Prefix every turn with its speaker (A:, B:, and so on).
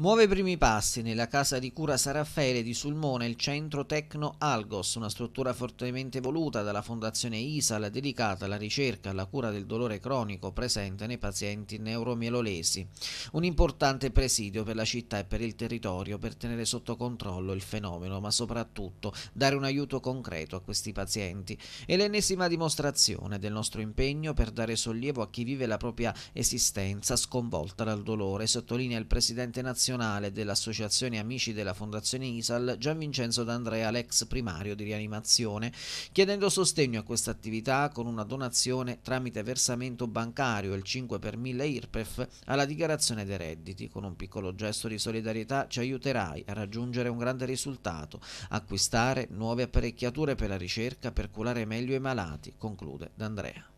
A: Muove i primi passi nella casa di cura San di Sulmone, il centro Tecno Algos, una struttura fortemente voluta dalla Fondazione ISAL dedicata alla ricerca e alla cura del dolore cronico presente nei pazienti neuromielolesi. Un importante presidio per la città e per il territorio per tenere sotto controllo il fenomeno, ma soprattutto dare un aiuto concreto a questi pazienti. È l'ennesima dimostrazione del nostro impegno per dare sollievo a chi vive la propria esistenza sconvolta dal dolore, sottolinea il Presidente nazionale nazionale dell'Associazione Amici della Fondazione ISAL Gian Vincenzo D'Andrea, l'ex primario di rianimazione, chiedendo sostegno a questa attività con una donazione tramite versamento bancario, il 5 per 1000 IRPEF, alla dichiarazione dei redditi. Con un piccolo gesto di solidarietà ci aiuterai a raggiungere un grande risultato, acquistare nuove apparecchiature per la ricerca per curare meglio i malati, conclude D'Andrea.